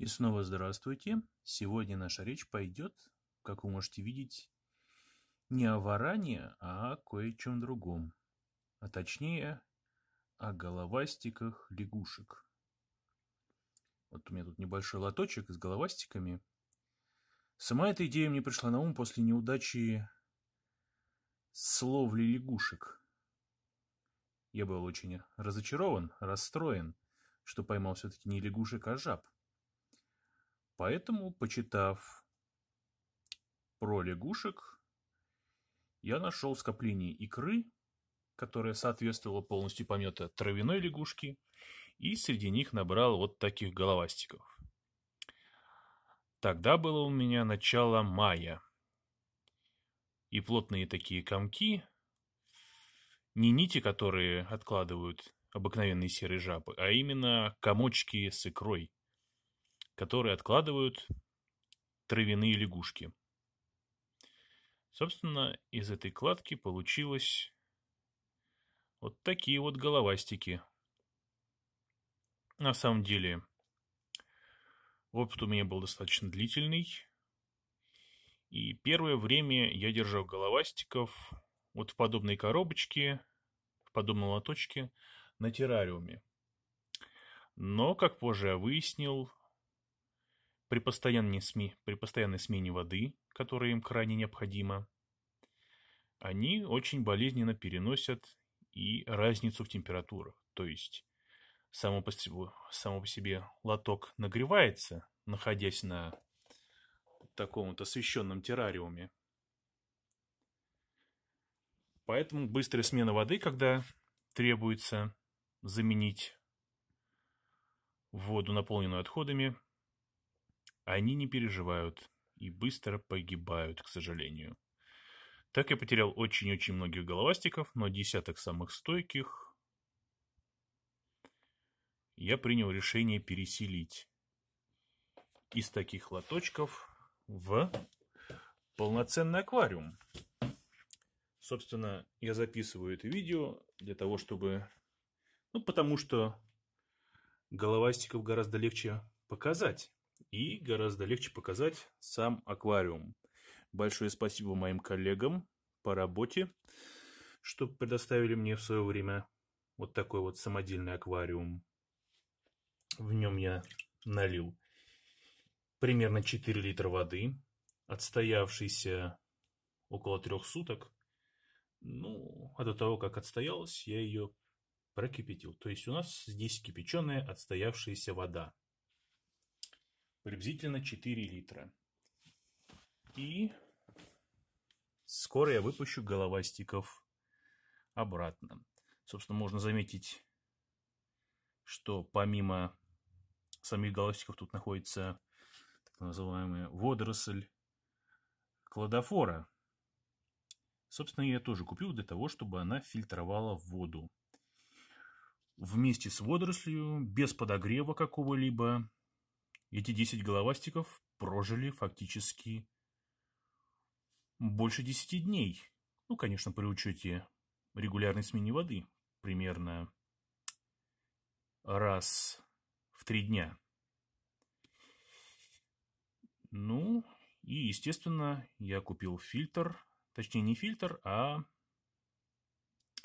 И снова здравствуйте. Сегодня наша речь пойдет, как вы можете видеть, не о варане, а о кое-чем другом. А точнее, о головастиках лягушек. Вот у меня тут небольшой лоточек с головастиками. Сама эта идея мне пришла на ум после неудачи с ловли лягушек. Я был очень разочарован, расстроен, что поймал все-таки не лягушек, а жаб – Поэтому, почитав про лягушек, я нашел скопление икры, которое соответствовало полностью помета травяной лягушки, и среди них набрал вот таких головастиков. Тогда было у меня начало мая. И плотные такие комки, не нити, которые откладывают обыкновенные серые жабы, а именно комочки с икрой которые откладывают травяные лягушки. Собственно, из этой кладки получилось вот такие вот головастики. На самом деле, опыт у меня был достаточно длительный. И первое время я держал головастиков вот в подобной коробочке, в подобном лоточке на террариуме. Но, как позже я выяснил, при постоянной, сме... при постоянной смене воды, которая им крайне необходима, они очень болезненно переносят и разницу в температурах. То есть само по, себе, само по себе лоток нагревается, находясь на таком вот освещенном террариуме. Поэтому быстрая смена воды, когда требуется заменить воду, наполненную отходами, они не переживают и быстро погибают, к сожалению. Так я потерял очень-очень многих головастиков, но десяток самых стойких я принял решение переселить из таких лоточков в полноценный аквариум. Собственно, я записываю это видео для того, чтобы... Ну, потому что головастиков гораздо легче показать и гораздо легче показать сам аквариум. Большое спасибо моим коллегам по работе, что предоставили мне в свое время вот такой вот самодельный аквариум. В нем я налил примерно 4 литра воды, отстоявшийся около трех суток. Ну, а до того, как отстоялась, я ее прокипятил. То есть у нас здесь кипяченая отстоявшаяся вода приблизительно 4 литра. И скоро я выпущу головастиков обратно. Собственно, можно заметить, что помимо самих головастиков тут находится так называемая водоросль кладофора. Собственно, я тоже купил для того, чтобы она фильтровала воду. Вместе с водорослью, без подогрева какого-либо, эти десять головастиков прожили фактически больше десяти дней. Ну, конечно, при учете регулярной смене воды. Примерно раз в три дня. Ну, и, естественно, я купил фильтр. Точнее, не фильтр, а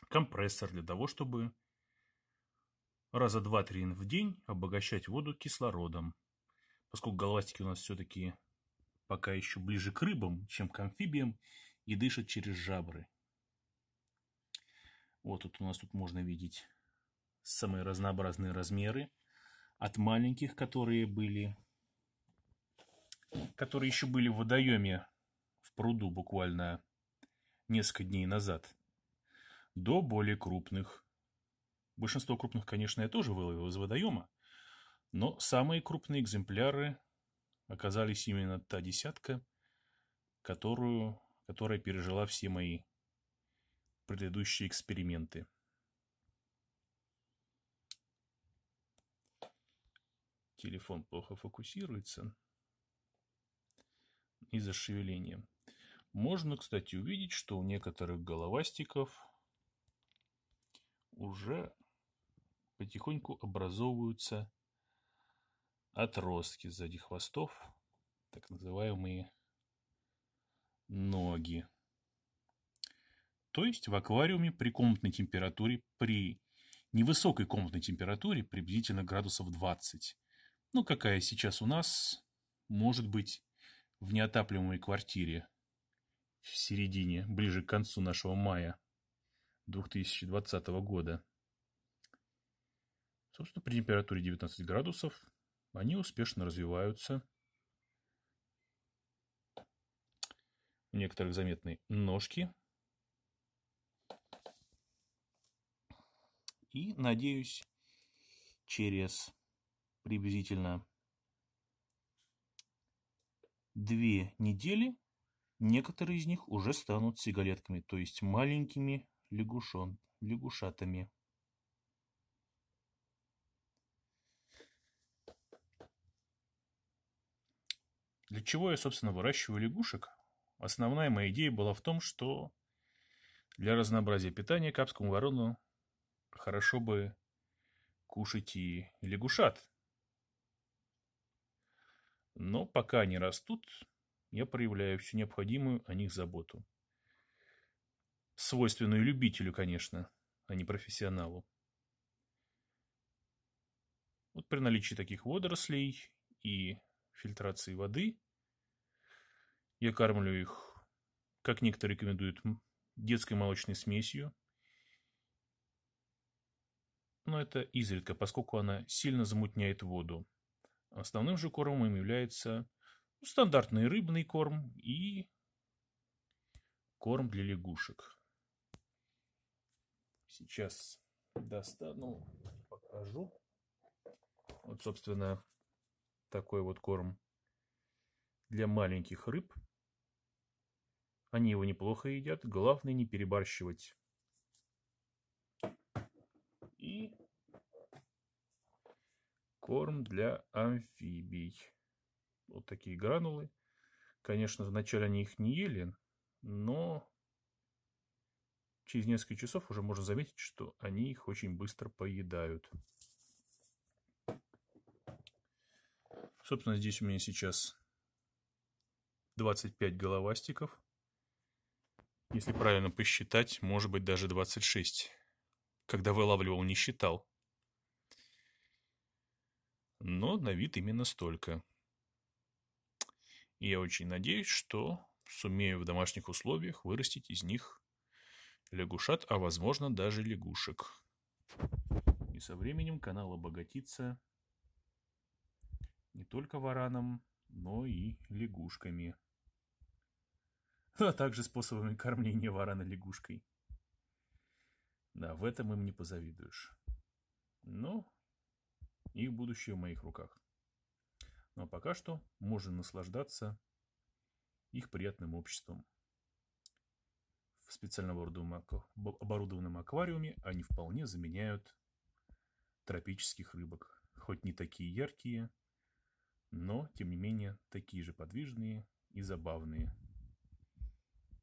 компрессор для того, чтобы раза два-три в день обогащать воду кислородом поскольку головастики у нас все-таки пока еще ближе к рыбам, чем к амфибиям, и дышат через жабры. Вот тут у нас тут можно видеть самые разнообразные размеры. От маленьких, которые были, которые еще были в водоеме в пруду буквально несколько дней назад, до более крупных. Большинство крупных, конечно, я тоже выловил из водоема, но самые крупные экземпляры оказались именно та десятка, которую, которая пережила все мои предыдущие эксперименты. Телефон плохо фокусируется из-за шевеления. Можно, кстати, увидеть, что у некоторых головастиков уже потихоньку образовываются отростки сзади хвостов, так называемые ноги. То есть в аквариуме при комнатной температуре, при невысокой комнатной температуре, приблизительно градусов 20, ну какая сейчас у нас, может быть, в неотапливаемой квартире в середине, ближе к концу нашего мая 2020 года. Собственно, при температуре 19 градусов они успешно развиваются. У некоторых заметны ножки. И, надеюсь, через приблизительно две недели некоторые из них уже станут сигалетками, то есть маленькими лягушон, лягушатами. Для чего я, собственно, выращиваю лягушек? Основная моя идея была в том, что для разнообразия питания капскому ворону хорошо бы кушать и лягушат. Но пока они растут, я проявляю всю необходимую о них заботу. Свойственную любителю, конечно, а не профессионалу. Вот при наличии таких водорослей и фильтрации воды я кормлю их, как некоторые рекомендуют, детской молочной смесью. Но это изредка, поскольку она сильно замутняет воду. Основным же кормом им является ну, стандартный рыбный корм и корм для лягушек. Сейчас достану, покажу. Вот, собственно, такой вот корм для маленьких рыб – они его неплохо едят, главное не перебарщивать. И корм для амфибий. Вот такие гранулы. Конечно, вначале они их не ели, но через несколько часов уже можно заметить, что они их очень быстро поедают. Собственно, здесь у меня сейчас 25 головастиков. Если правильно посчитать, может быть даже 26. Когда вылавливал, не считал. Но на вид именно столько. И я очень надеюсь, что сумею в домашних условиях вырастить из них лягушат, а возможно даже лягушек. И со временем канал обогатится не только вараном, но и лягушками а также способами кормления варана лягушкой. Да, в этом им не позавидуешь. Но ну, их будущее в моих руках. Ну а пока что можно наслаждаться их приятным обществом. В специально оборудованном аквариуме они вполне заменяют тропических рыбок. Хоть не такие яркие, но, тем не менее, такие же подвижные и забавные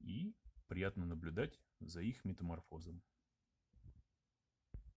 и приятно наблюдать за их метаморфозом.